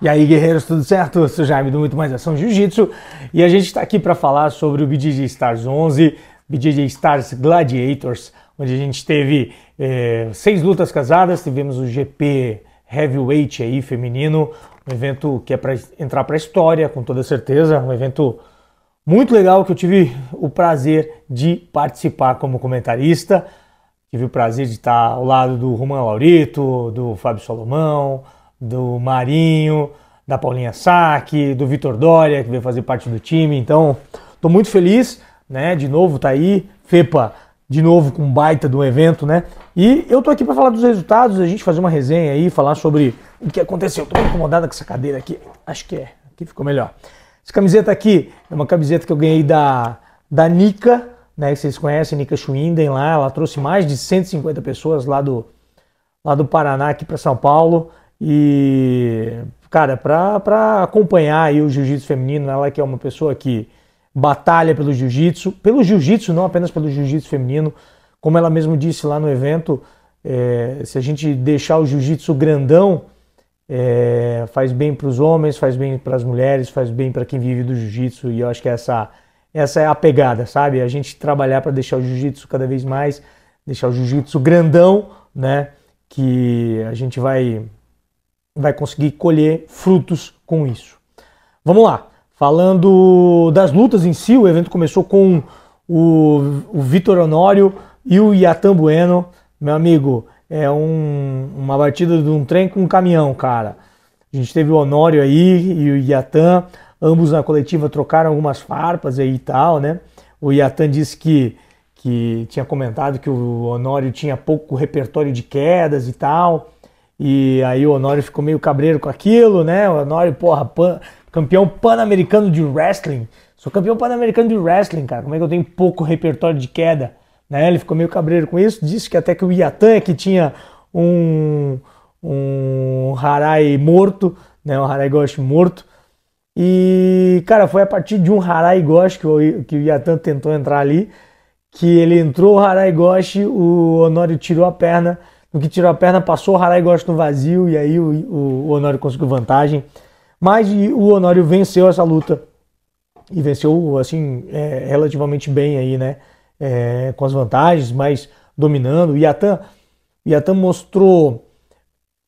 E aí, guerreiros, tudo certo? Eu sou Jaime do Muito Mais Ação Jiu-Jitsu e a gente está aqui para falar sobre o BJJ Stars 11, BJJ Stars Gladiators, onde a gente teve eh, seis lutas casadas, tivemos o GP Heavyweight aí, feminino, um evento que é para entrar para a história, com toda certeza, um evento muito legal que eu tive o prazer de participar como comentarista. Tive o prazer de estar ao lado do Roman Laurito, do Fábio Solomão, do Marinho, da Paulinha Saque, do Vitor Doria, que veio fazer parte do time. Então, estou muito feliz, né? De novo tá aí, Fepa, de novo com baita do evento, né? E eu tô aqui para falar dos resultados, a gente fazer uma resenha aí, falar sobre o que aconteceu. Tô incomodado com essa cadeira aqui. Acho que é, aqui ficou melhor. Essa camiseta aqui é uma camiseta que eu ganhei da da Nika, né, que vocês conhecem, Nika Schwinden lá, ela trouxe mais de 150 pessoas lá do lá do Paraná aqui para São Paulo e, cara, para acompanhar aí o jiu-jitsu feminino, ela que é uma pessoa que batalha pelo jiu-jitsu, pelo jiu-jitsu, não apenas pelo jiu-jitsu feminino, como ela mesmo disse lá no evento, é, se a gente deixar o jiu-jitsu grandão, é, faz bem para os homens, faz bem para as mulheres, faz bem para quem vive do jiu-jitsu e eu acho que essa, essa é a pegada, sabe? A gente trabalhar para deixar o jiu-jitsu cada vez mais, deixar o jiu-jitsu grandão, né? Que a gente vai vai conseguir colher frutos com isso. Vamos lá. Falando das lutas em si, o evento começou com o, o Vitor Honório e o Yatan Bueno. Meu amigo, é um, uma batida de um trem com um caminhão, cara. A gente teve o Honório aí e o Yatan, ambos na coletiva trocaram algumas farpas aí e tal, né? O Yatan disse que, que tinha comentado que o Honório tinha pouco repertório de quedas e tal. E aí o Honório ficou meio cabreiro com aquilo, né? O Honório, porra, pan, campeão pan-americano de wrestling. Sou campeão pan-americano de wrestling, cara. Como é que eu tenho pouco repertório de queda? Né? Ele ficou meio cabreiro com isso, disse que até que o Iatan é que tinha um, um Harai morto, né? Um Harai Goshi morto. E, cara, foi a partir de um Harai Goshi que o, que o Iatan tentou entrar ali, que ele entrou o Harai Goshi, o Honório tirou a perna o que tirou a perna passou o Harai Gosto no vazio e aí o, o, o Honório conseguiu vantagem. Mas o Honório venceu essa luta e venceu assim é, relativamente bem aí, né? É, com as vantagens, mas dominando. O Yatan, Yatan mostrou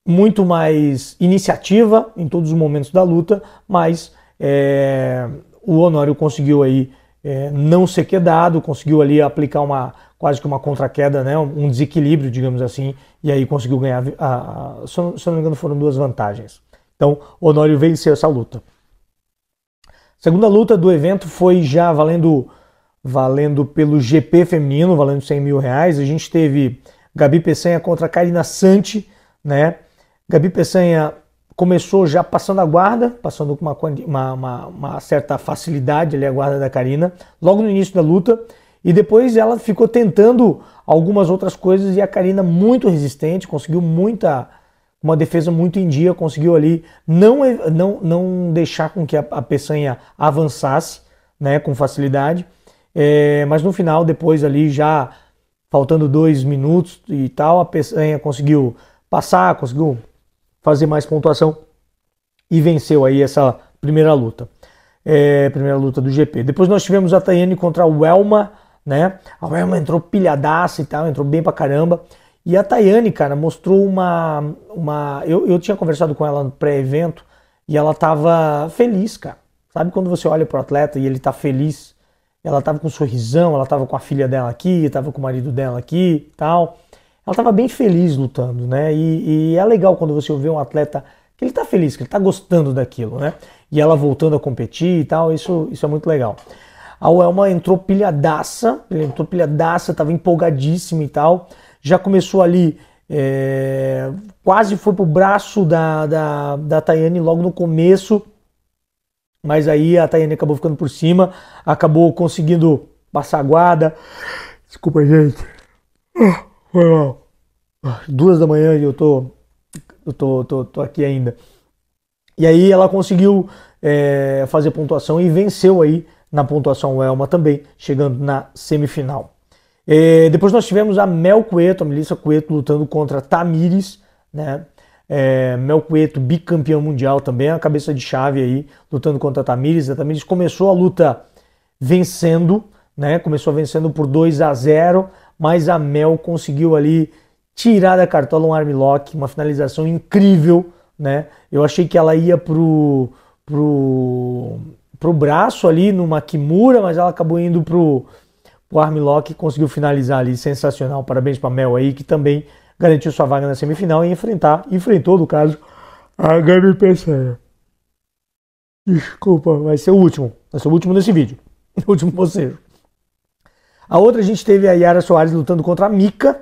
muito mais iniciativa em todos os momentos da luta, mas é, o Honório conseguiu aí é, não ser quedado, conseguiu ali aplicar uma, quase que uma contraqueda, né? um desequilíbrio, digamos assim, e aí conseguiu ganhar, a, a, se, eu, não me engano, foram duas vantagens. Então, Honório venceu essa luta. Segunda luta do evento foi já valendo valendo pelo GP feminino, valendo 100 mil reais. A gente teve Gabi Peçanha contra Karina Sante, né? Gabi Peçanha começou já passando a guarda, passando com uma, uma, uma, certa facilidade ali a guarda da Karina, logo no início da luta. E depois ela ficou tentando algumas outras coisas e a Karina muito resistente, conseguiu muita uma defesa muito em dia, conseguiu ali não não não deixar com que a, a Peçanha avançasse, né, com facilidade. É, mas no final, depois ali já faltando dois minutos e tal, a Peçanha conseguiu passar, conseguiu fazer mais pontuação e venceu aí essa primeira luta. É, primeira luta do GP. Depois nós tivemos a Tayane contra a Welma né? A Werma entrou pilhadaça e tal, entrou bem pra caramba. E a Tayane, cara, mostrou uma. uma eu, eu tinha conversado com ela no pré-evento e ela tava feliz, cara. Sabe quando você olha pro atleta e ele tá feliz? Ela tava com um sorrisão, ela tava com a filha dela aqui, tava com o marido dela aqui e tal. Ela tava bem feliz lutando, né? E, e é legal quando você vê um atleta que ele tá feliz, que ele tá gostando daquilo, né? E ela voltando a competir e tal, isso, isso é muito legal. A Welma entrou pilhadaça, entrou pilhadaça, tava empolgadíssima e tal. Já começou ali, é, quase foi pro braço da, da, da Tayane logo no começo, mas aí a Tayane acabou ficando por cima, acabou conseguindo passar a guarda. Desculpa, gente. Foi Duas da manhã e eu tô, eu tô, tô, tô aqui ainda. E aí ela conseguiu é, fazer pontuação e venceu aí na pontuação Elma também, chegando na semifinal. E é, depois nós tivemos a Mel Cueto, a Melissa Cueto lutando contra Tamires, né? É, Mel Cueto, bicampeão mundial também, a cabeça de chave aí, lutando contra a Tamires. A Tamires começou a luta vencendo, né? Começou vencendo por 2 a 0, mas a Mel conseguiu ali tirar da cartola um armlock, uma finalização incrível, né? Eu achei que ela ia pro pro pro braço ali numa Kimura, mas ela acabou indo pro, pro Armlock e conseguiu finalizar ali. Sensacional. Parabéns pra Mel aí, que também garantiu sua vaga na semifinal e enfrentar, enfrentou, no caso, a Gabi Desculpa, vai ser o último. Vai ser o último desse vídeo. O último bocejo. A outra a gente teve a Yara Soares lutando contra a Mika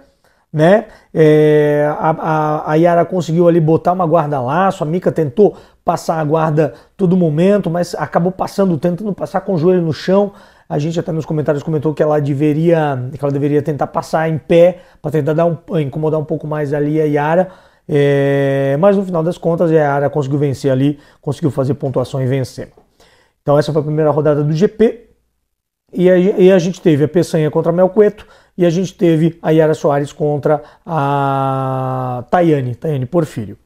né? É, a, a, a, Yara conseguiu ali botar uma guarda-laço, a Mika tentou passar a guarda todo momento, mas acabou passando, tentando passar com o joelho no chão. A gente até nos comentários comentou que ela deveria, que ela deveria tentar passar em pé para tentar dar um, incomodar um pouco mais ali a Yara. É, mas no final das contas, a Yara conseguiu vencer ali, conseguiu fazer pontuação e vencer. Então essa foi a primeira rodada do GP. E a, e a gente teve a Peçanha contra Mel Cueto e a gente teve a Yara Soares contra a Tayane, Tayane Porfírio.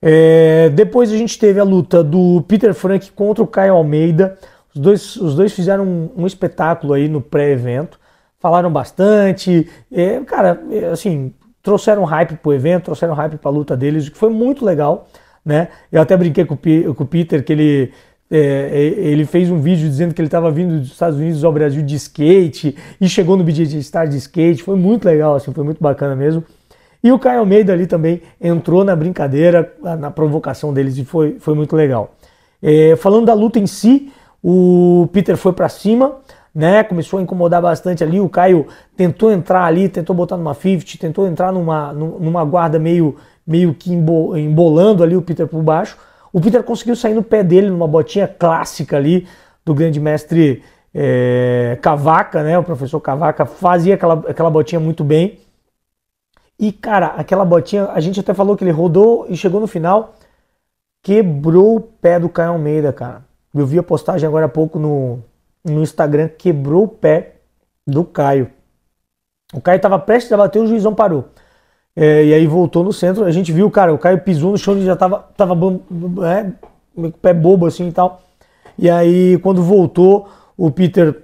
É, depois a gente teve a luta do Peter Frank contra o Caio Almeida. Os dois, os dois fizeram um, um espetáculo aí no pré-evento, falaram bastante, é, cara, é, assim, trouxeram hype pro evento, trouxeram hype pra luta deles, o que foi muito legal, né? Eu até brinquei com o, P, com o Peter que ele é, é, ele fez um vídeo dizendo que ele estava vindo dos Estados Unidos ao Brasil de skate e chegou no BJJ Star de skate. Foi muito legal, assim, foi muito bacana mesmo. E o Caio Almeida ali também entrou na brincadeira, na provocação deles e foi, foi muito legal. É, falando da luta em si, o Peter foi para cima, né? Começou a incomodar bastante ali. O Caio tentou entrar ali, tentou botar numa 50, tentou entrar numa, numa guarda meio, meio que embolando ali o Peter por baixo o Peter conseguiu sair no pé dele numa botinha clássica ali do grande mestre é, Cavaca, né? O professor Cavaca fazia aquela, aquela botinha muito bem. E, cara, aquela botinha, a gente até falou que ele rodou e chegou no final, quebrou o pé do Caio Almeida, cara. Eu vi a postagem agora há pouco no, no Instagram, quebrou o pé do Caio. O Caio estava prestes a bater, o juizão parou. É, e aí voltou no centro, a gente viu, cara, o Caio pisou no chão, ele já tava, tava é, pé bobo assim e tal. E aí, quando voltou, o Peter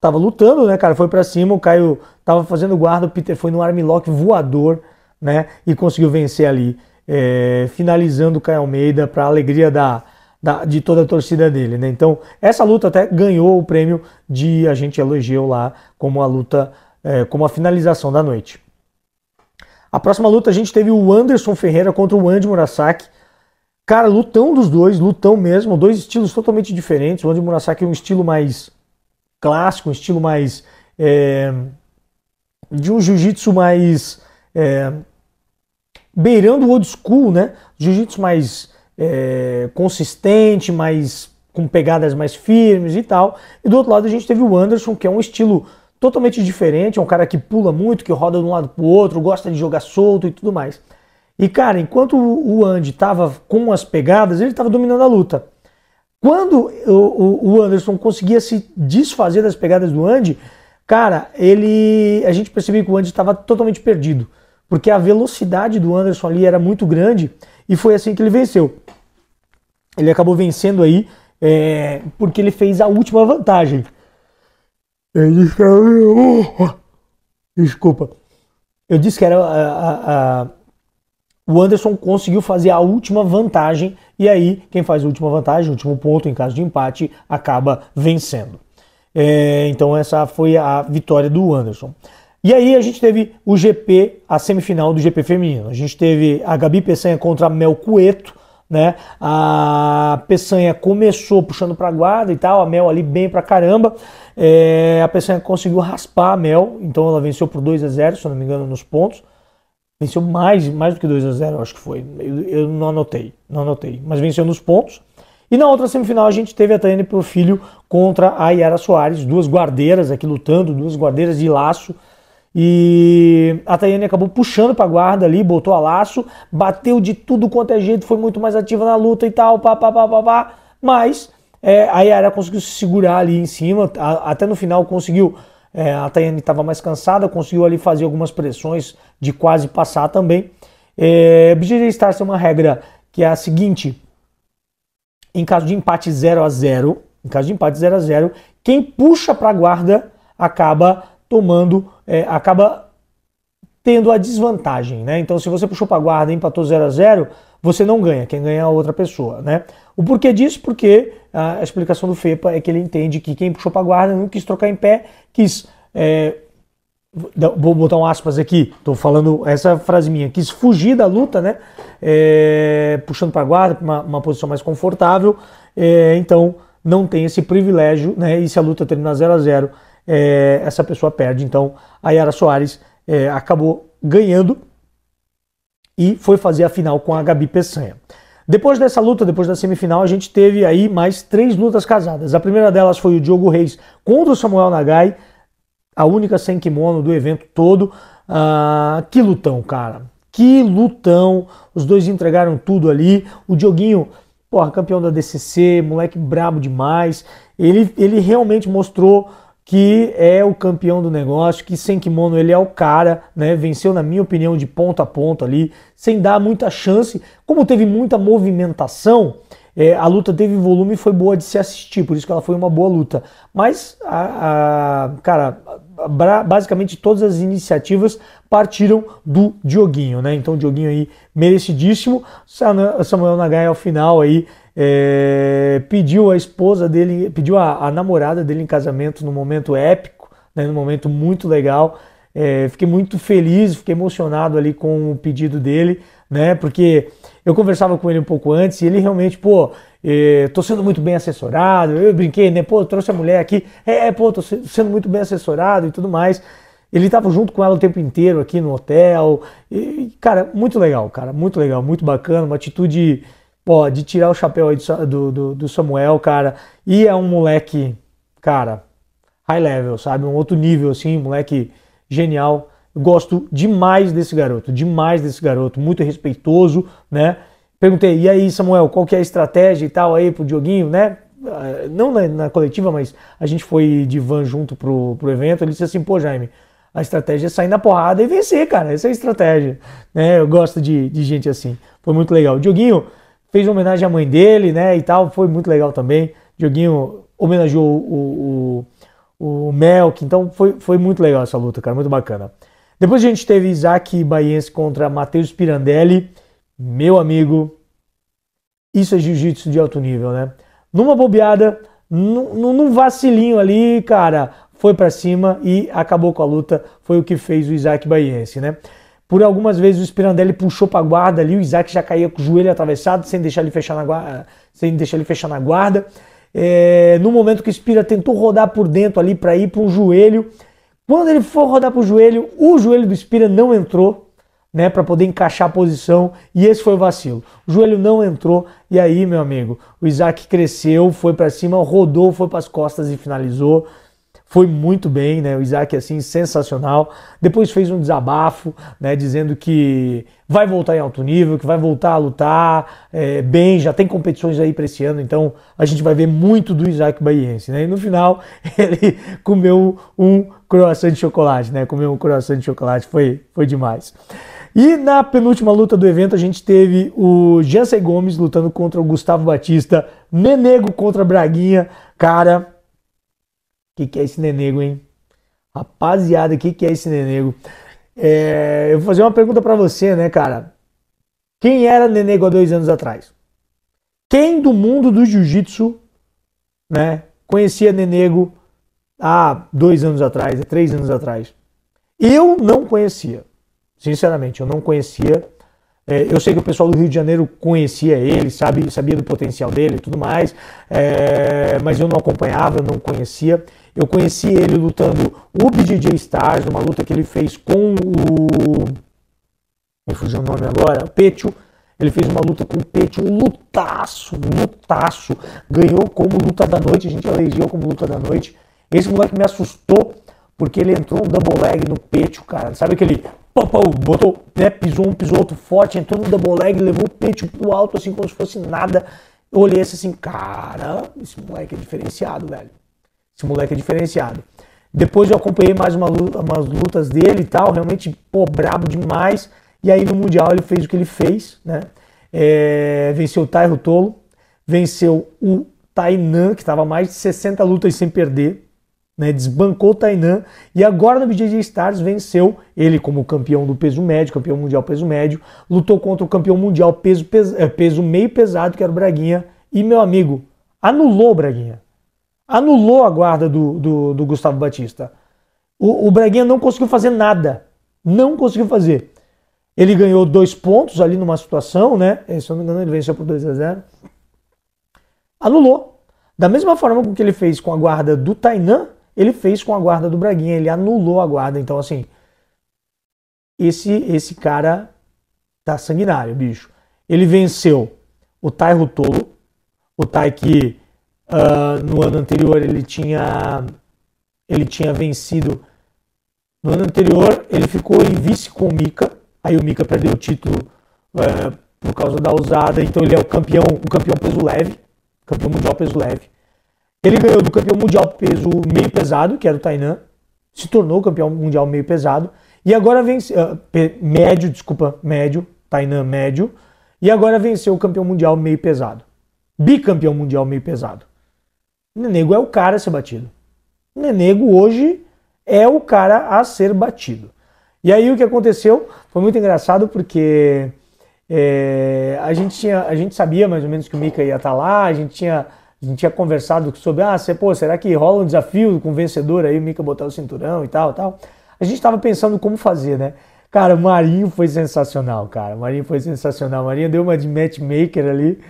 tava lutando, né, cara? Foi para cima, o Caio tava fazendo guarda, o Peter foi no armlock voador, né? E conseguiu vencer ali, é, finalizando o Caio Almeida para alegria da, da, de toda a torcida dele, né? Então, essa luta até ganhou o prêmio de a gente elogiou lá como a luta, é, como a finalização da noite. A próxima luta a gente teve o Anderson Ferreira contra o Andy Murasaki. Cara, lutão dos dois, lutão mesmo, dois estilos totalmente diferentes. O Andy Murasaki é um estilo mais clássico, um estilo mais. É, de um jiu-jitsu mais. É, beirando o old school, né? Jiu-jitsu mais é, consistente, mais com pegadas mais firmes e tal. E do outro lado a gente teve o Anderson, que é um estilo totalmente diferente, é um cara que pula muito, que roda de um lado para o outro, gosta de jogar solto e tudo mais. E cara, enquanto o Andy estava com as pegadas, ele estava dominando a luta. Quando o, Anderson conseguia se desfazer das pegadas do Andy, cara, ele a gente percebeu que o Andy estava totalmente perdido, porque a velocidade do Anderson ali era muito grande e foi assim que ele venceu. Ele acabou vencendo aí é, porque ele fez a última vantagem. Eu disse que era. Desculpa. Eu disse que era. O Anderson conseguiu fazer a última vantagem. E aí, quem faz a última vantagem, o último ponto, em caso de empate, acaba vencendo. É, então, essa foi a vitória do Anderson. E aí, a gente teve o GP, a semifinal do GP feminino. A gente teve a Gabi Peçanha contra a Mel Cueto né? A peçanha começou puxando para guarda e tal, a Mel ali bem para caramba. É, a peçanha conseguiu raspar a Mel, então ela venceu por 2 a 0, se eu não me engano, nos pontos. Venceu mais, mais do que 2 a 0, acho que foi. Eu, eu, não anotei, não anotei, mas venceu nos pontos. E na outra semifinal a gente teve a Tânia Filho contra a Yara Soares, duas guardeiras aqui lutando, duas guardeiras de laço e a Tayane acabou puxando pra guarda ali, botou a laço, bateu de tudo quanto é jeito, foi muito mais ativa na luta e tal, pá, pá, pá, pá, pá. Mas é, a Yara conseguiu se segurar ali em cima, a, até no final conseguiu. É, a Tayane estava mais cansada, conseguiu ali fazer algumas pressões de quase passar também. É, BJJ Stars tem uma regra que é a seguinte: em caso de empate 0 a 0 em caso de empate 0 a 0 quem puxa para a guarda acaba tomando, é, acaba tendo a desvantagem, né? Então, se você puxou para a guarda e empatou 0 a 0 você não ganha, quem ganha é a outra pessoa, né? O porquê disso? Porque a explicação do FEPA é que ele entende que quem puxou para a guarda não quis trocar em pé, quis. É, vou botar um aspas aqui, estou falando essa frase minha, quis fugir da luta, né? É, puxando para a guarda, uma, uma posição mais confortável, é, então não tem esse privilégio, né? E se a luta terminar 0 a 0 é, essa pessoa perde. Então a Yara Soares é, acabou ganhando e foi fazer a final com a Gabi Peçanha. Depois dessa luta, depois da semifinal, a gente teve aí mais três lutas casadas. A primeira delas foi o Diogo Reis contra o Samuel Nagai, a única sem kimono do evento todo. Ah, que lutão, cara. Que lutão. Os dois entregaram tudo ali. O Dioguinho, porra, campeão da DCC, moleque brabo demais. Ele, ele realmente mostrou que é o campeão do negócio, que sem kimono ele é o cara, né? Venceu, na minha opinião, de ponto a ponto ali, sem dar muita chance. Como teve muita movimentação, é, a luta teve volume e foi boa de se assistir, por isso que ela foi uma boa luta. Mas, a, a cara, a, basicamente todas as iniciativas partiram do Dioguinho, né? Então, Dioguinho aí merecidíssimo. Samuel Nagai ao final aí é, pediu a esposa dele, pediu a, a, namorada dele em casamento num momento épico, né, num momento muito legal. É, fiquei muito feliz, fiquei emocionado ali com o pedido dele, né? Porque eu conversava com ele um pouco antes e ele realmente, pô, é, tô sendo muito bem assessorado. Eu brinquei, né? Pô, trouxe a mulher aqui, é, é pô, tô sendo muito bem assessorado e tudo mais. Ele estava junto com ela o tempo inteiro aqui no hotel. E, cara, muito legal, cara, muito legal, muito bacana, uma atitude pode tirar o chapéu aí do, do, do, Samuel, cara. E é um moleque, cara, high level, sabe? Um outro nível, assim, moleque genial. Eu gosto demais desse garoto, demais desse garoto, muito respeitoso, né? Perguntei, e aí, Samuel, qual que é a estratégia e tal aí pro Dioguinho, né? Ah, não na, na coletiva, mas a gente foi de van junto pro, pro evento. Ele disse assim, pô, Jaime, a estratégia é sair na porrada e vencer, cara. Essa é a estratégia. Né? Eu gosto de, de gente assim. Foi muito legal. Dioguinho, fez homenagem à mãe dele, né? E tal, foi muito legal também. Dioguinho homenageou o, o, o Melk, então foi, foi muito legal essa luta, cara, muito bacana. Depois a gente teve Isaac Baiense contra Matheus Pirandelli, meu amigo. Isso é jiu-jitsu de alto nível, né? Numa bobeada, num, num vacilinho ali, cara, foi para cima e acabou com a luta. Foi o que fez o Isaac Baiense, né? Por algumas vezes o Spirandelli puxou para a guarda ali, o Isaac já caía com o joelho atravessado, sem deixar ele fechar na guarda. Eh, sem deixar ele fechar na guarda. É, no momento que o Spira tentou rodar por dentro ali para ir para o joelho, quando ele for rodar para o joelho, o joelho do Spira não entrou, né, para poder encaixar a posição, e esse foi o vacilo. O joelho não entrou, e aí, meu amigo, o Isaac cresceu, foi para cima, rodou, foi para as costas e finalizou foi muito bem, né? O Isaac, assim, sensacional. Depois fez um desabafo, né? Dizendo que vai voltar em alto nível, que vai voltar a lutar é, bem, já tem competições aí para esse ano, então a gente vai ver muito do Isaac Baiense, né? E no final ele comeu um croissant de chocolate, né? Comeu um croissant de chocolate, foi, foi demais. E na penúltima luta do evento, a gente teve o Jansen Gomes lutando contra o Gustavo Batista, Menego contra Braguinha. Cara, que, que é esse nenego, hein? Rapaziada, o que, que é esse nenego? É, eu vou fazer uma pergunta para você, né, cara? Quem era nenego há dois anos atrás? Quem do mundo do jiu-jitsu, né, conhecia nenego há dois anos atrás, há três anos atrás? Eu não conhecia. Sinceramente, eu não conhecia é, eu sei que o pessoal do Rio de Janeiro conhecia ele, sabe, sabia do potencial dele e tudo mais, é, mas eu não acompanhava, eu não conhecia. Eu conheci ele lutando o BJJ Stars, numa luta que ele fez com o. Me fugiu o nome agora, Petio. Ele fez uma luta com o Petio, um lutaço, um lutaço. Ganhou como luta da noite, a gente elegeu como luta da noite. Esse moleque me assustou porque ele entrou um double leg no Petio, cara. Sabe aquele pô, pô, botou, né, pisou um, pisou outro forte, entrou no double leg, levou o peito pro alto, assim, como se fosse nada. Eu olhei assim, assim, cara, esse moleque é diferenciado, velho. Esse moleque é diferenciado. Depois eu acompanhei mais uma luta, umas lutas dele e tal, realmente, pô, brabo demais. E aí no Mundial ele fez o que ele fez, né? É, venceu o Tairo Tolo, venceu o Tainan, que estava mais de 60 lutas sem perder, né, desbancou o Tainan e agora no BJJ Stars venceu ele como campeão do peso médio, campeão mundial peso médio, lutou contra o campeão mundial peso, peso, eh, peso meio pesado, que era o Braguinha, e meu amigo, anulou o Braguinha. Anulou a guarda do, do, do Gustavo Batista. O, o Braguinha não conseguiu fazer nada. Não conseguiu fazer. Ele ganhou dois pontos ali numa situação, né? Eh, se eu não me engano, ele venceu por 2 a 0 Anulou. Da mesma forma com que ele fez com a guarda do Tainan, ele fez com a guarda do Braguinha, ele anulou a guarda. Então, assim, esse esse cara tá sanguinário, bicho. Ele venceu o Tai Rutolo, o Tai que uh, no ano anterior ele tinha ele tinha vencido. No ano anterior ele ficou em vice com o Mika, aí o Mika perdeu o título uh, por causa da usada, então ele é o campeão, o campeão peso leve, campeão mundial peso leve. Ele ganhou do campeão mundial peso meio pesado, que era o Tainan, se tornou campeão mundial meio pesado, e agora venceu. Uh, ah, médio, desculpa, médio, Tainan médio, e agora venceu o campeão mundial meio pesado. Bicampeão mundial meio pesado. Nenego é o cara a ser batido. Nenego hoje é o cara a ser batido. E aí o que aconteceu foi muito engraçado porque é, a, gente tinha, a gente sabia mais ou menos que o Mika ia estar tá lá, a gente tinha a gente tinha conversado sobre, ah, você, pô, será que rola um desafio com o vencedor aí, o Mika botar o cinturão e tal, tal. A gente estava pensando como fazer, né? Cara, o Marinho foi sensacional, cara. O Marinho foi sensacional. O Marinho deu uma de matchmaker ali.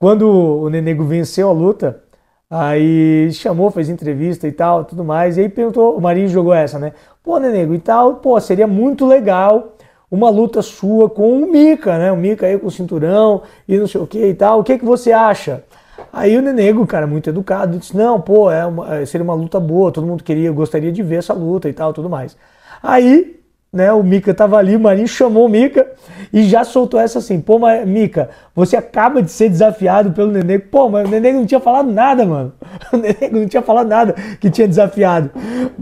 Quando o Nenego venceu a luta, aí chamou, fez entrevista e tal, tudo mais. E aí perguntou, o Marinho jogou essa, né? Pô, Nenego, e tal, pô, seria muito legal uma luta sua com o Mika, né? O Mika aí com o cinturão e não sei o que e tal. O que, que você acha? Aí o Nenego, cara, muito educado, disse: Não, pô, é uma, é, seria uma luta boa, todo mundo queria, gostaria de ver essa luta e tal, tudo mais. Aí, né, o Mika tava ali, o Marinho chamou o Mika e já soltou essa assim: Pô, mas, Mika, você acaba de ser desafiado pelo Nenego. Pô, mas o Nenego não tinha falado nada, mano. O Nenego não tinha falado nada que tinha desafiado.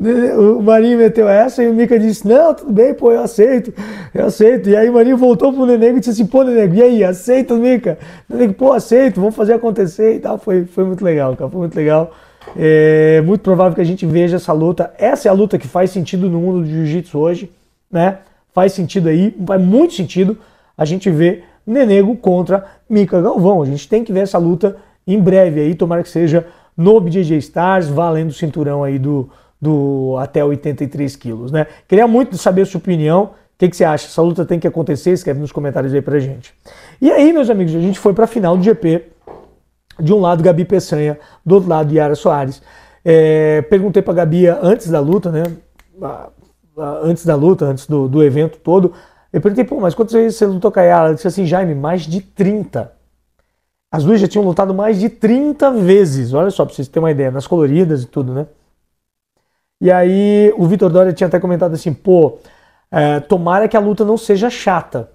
Né, o Marinho meteu essa e o Mica disse: Não, tudo bem, pô, eu aceito, eu aceito. E aí o Marinho voltou pro Nenego e disse assim: Pô, Nenego, e aí, aceita Mica? Nenego, pô, aceito, vamos fazer acontecer e tal. Foi, foi muito legal, cara, foi muito legal. É muito provável que a gente veja essa luta. Essa é a luta que faz sentido no mundo do jiu-jitsu hoje, né? Faz sentido aí, faz muito sentido a gente ver Nenego contra Mica Galvão. A gente tem que ver essa luta em breve aí, tomara que seja no BJJ Stars, valendo o cinturão aí do, do até 83 quilos, né? Queria muito saber a sua opinião. O que, que, você acha? Essa luta tem que acontecer? Escreve nos comentários aí pra gente. E aí, meus amigos, a gente foi pra final do GP. De um lado, Gabi Peçanha, do outro lado, Yara Soares. É, perguntei pra Gabi antes da luta, né? Antes da luta, antes do, do evento todo. Eu perguntei, pô, mas quantas vezes você lutou com a Yara? Ela disse assim, Jaime, mais de 30. As duas já tinham lutado mais de 30 vezes. Olha só, pra vocês terem uma ideia, nas coloridas e tudo, né? E aí o Vitor Doria tinha até comentado assim, pô, é, tomara que a luta não seja chata.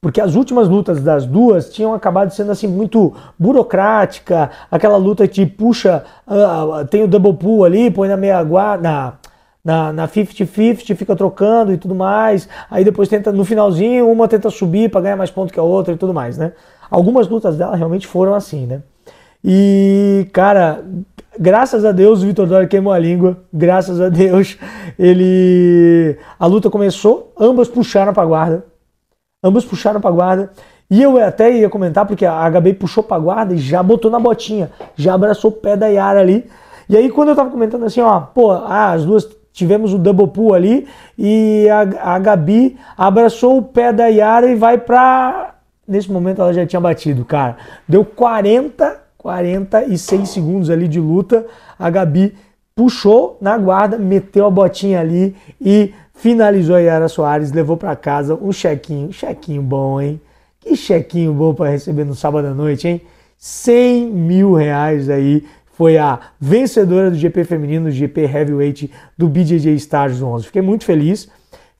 Porque as últimas lutas das duas tinham acabado sendo assim muito burocrática, aquela luta que puxa, uh, tem o double pull ali, põe na meia guarda, na, na, 50-50, fica trocando e tudo mais. Aí depois tenta, no finalzinho, uma tenta subir para ganhar mais ponto que a outra e tudo mais, né? Algumas lutas dela realmente foram assim, né? E, cara, Graças a Deus o Vitor Dória queimou a língua, graças a Deus ele. A luta começou, ambas puxaram para guarda. Ambas puxaram para guarda. E eu até ia comentar, porque a HB puxou para guarda e já botou na botinha, já abraçou o pé da Yara ali. E aí, quando eu tava comentando assim, ó, pô, ah, as duas tivemos o double pull ali e a, a Gabi abraçou o pé da Yara e vai pra. Nesse momento ela já tinha batido, cara. Deu 40 46 segundos ali de luta, a Gabi puxou na guarda, meteu a botinha ali e finalizou a Yara Soares, levou para casa um chequinho, chequinho bom, hein? Que chequinho bom para receber no sábado à noite, hein? 100 mil reais aí foi a vencedora do GP feminino, do GP Heavyweight do BJJ Stars 11. Fiquei muito feliz,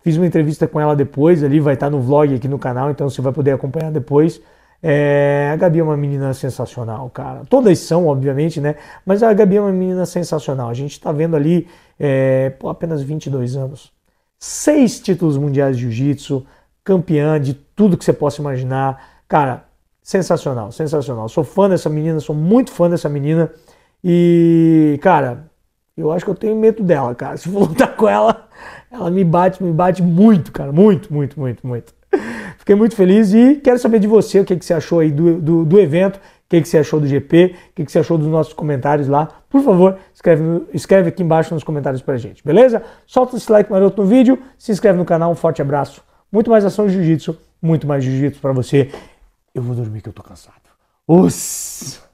fiz uma entrevista com ela depois, ali vai estar no vlog aqui no canal, então você vai poder acompanhar depois. É, a Gabi é uma menina sensacional, cara. Todas são, obviamente, né? Mas a Gabi é uma menina sensacional. A gente está vendo ali, é, pô, apenas 22 anos. Seis títulos mundiais de jiu-jitsu, campeã de tudo que você possa imaginar. Cara, sensacional, sensacional. Sou fã dessa menina, sou muito fã dessa menina. E, cara, eu acho que eu tenho medo dela, cara. Se for lutar com ela, ela me bate, me bate muito, cara. Muito, muito, muito, muito. Fiquei muito feliz e quero saber de você o que, que você achou aí do, do, do evento, o que, que você achou do GP, o que, que você achou dos nossos comentários lá. Por favor, escreve, escreve aqui embaixo nos comentários pra gente, beleza? Solta esse like maroto no vídeo, se inscreve no canal, um forte abraço. Muito mais ação de jiu-jitsu, muito mais jiu-jitsu pra você. Eu vou dormir que eu tô cansado. Uss!